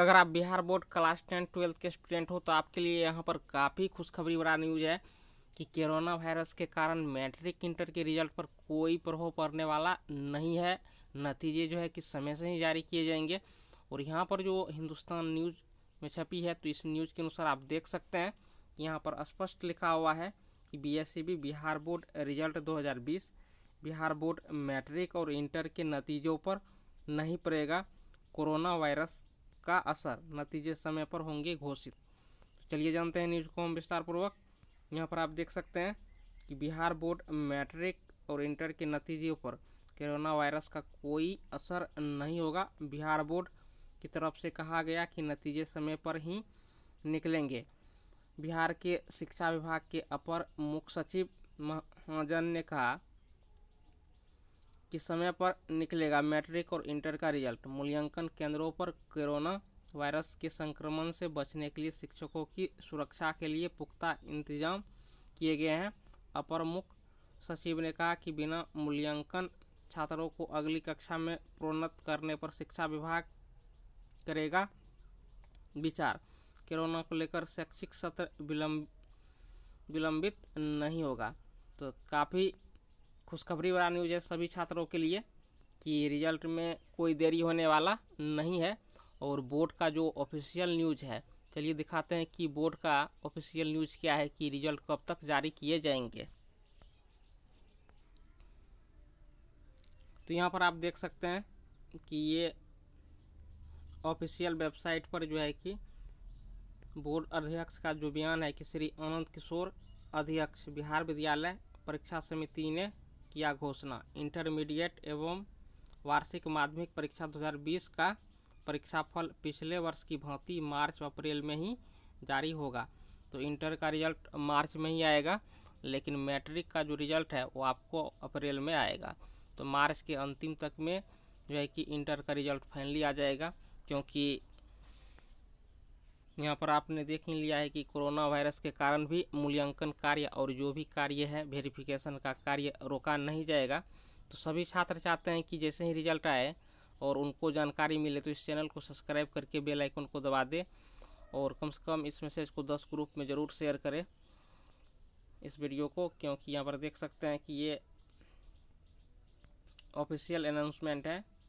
अगर आप Bihar board class ten twelfth के स्टूडेंट हो तो आपके लिए यहाँ पर काफ़ी खुशखबरी बड़ा न्यूज़ है कि कोरोना वायरस के कारण मैट्रिक इंटर के रिजल्ट पर कोई प्रभाव पड़ने वाला नहीं है नतीजे जो है कि समय से ही जारी किए जाएंगे और यहाँ पर जो हिंदुस्तान न्यूज़ में छपी है तो इस न्यूज़ के अनुसार आप देख सकते हैं कि यहाँ पर स्पष्ट लिखा हुआ है कि बी Bihar board result 2020 Bihar board matric और इंटर के नतीजों पर नहीं पड़ेगा कोरोना वायरस का असर नतीजे समय पर होंगे घोषित चलिए जानते हैं न्यूज़ को हम विस्तारपूर्वक यहाँ पर आप देख सकते हैं कि बिहार बोर्ड मैट्रिक और इंटर के नतीजों पर कोरोना वायरस का कोई असर नहीं होगा बिहार बोर्ड की तरफ से कहा गया कि नतीजे समय पर ही निकलेंगे बिहार के शिक्षा विभाग के अपर मुख्य सचिव महाजन ने कहा कि समय पर निकलेगा मैट्रिक और इंटर का रिजल्ट मूल्यांकन केंद्रों पर कोरोना वायरस के संक्रमण से बचने के लिए शिक्षकों की सुरक्षा के लिए पुख्ता इंतजाम किए गए हैं अपर मुख्य सचिव ने कहा कि बिना मूल्यांकन छात्रों को अगली कक्षा में प्रोन्नत करने पर शिक्षा विभाग करेगा विचार कोरोना को लेकर शैक्षिक सत्र विलंब विलंबित नहीं होगा तो काफ़ी खुशखबरी वाला न्यूज़ है सभी छात्रों के लिए कि रिजल्ट में कोई देरी होने वाला नहीं है और बोर्ड का जो ऑफिशियल न्यूज़ है चलिए दिखाते हैं कि बोर्ड का ऑफिशियल न्यूज़ क्या है कि रिजल्ट कब तक जारी किए जाएंगे तो यहाँ पर आप देख सकते हैं कि ये ऑफिशियल वेबसाइट पर जो है कि बोर्ड अध्यक्ष का जो बयान है कि श्री अनंत किशोर अध्यक्ष बिहार विद्यालय परीक्षा समिति ने किया घोषणा इंटरमीडिएट एवं वार्षिक माध्यमिक परीक्षा 2020 का परीक्षाफल पिछले वर्ष की भांति मार्च अप्रैल में ही जारी होगा तो इंटर का रिजल्ट मार्च में ही आएगा लेकिन मैट्रिक का जो रिजल्ट है वो आपको अप्रैल में आएगा तो मार्च के अंतिम तक में जो है कि इंटर का रिजल्ट फाइनली आ जाएगा क्योंकि यहाँ पर आपने देख ही लिया है कि कोरोना वायरस के कारण भी मूल्यांकन कार्य और जो भी कार्य है वेरिफिकेशन का कार्य रोका नहीं जाएगा तो सभी छात्र चाहते हैं कि जैसे ही रिजल्ट आए और उनको जानकारी मिले तो इस चैनल को सब्सक्राइब करके बेल आइकन को दबा दें और कम से कम इस मैसेज को दस ग्रुप में ज़रूर शेयर करें इस वीडियो को क्योंकि यहाँ पर देख सकते हैं कि ये ऑफिशियल अनाउंसमेंट है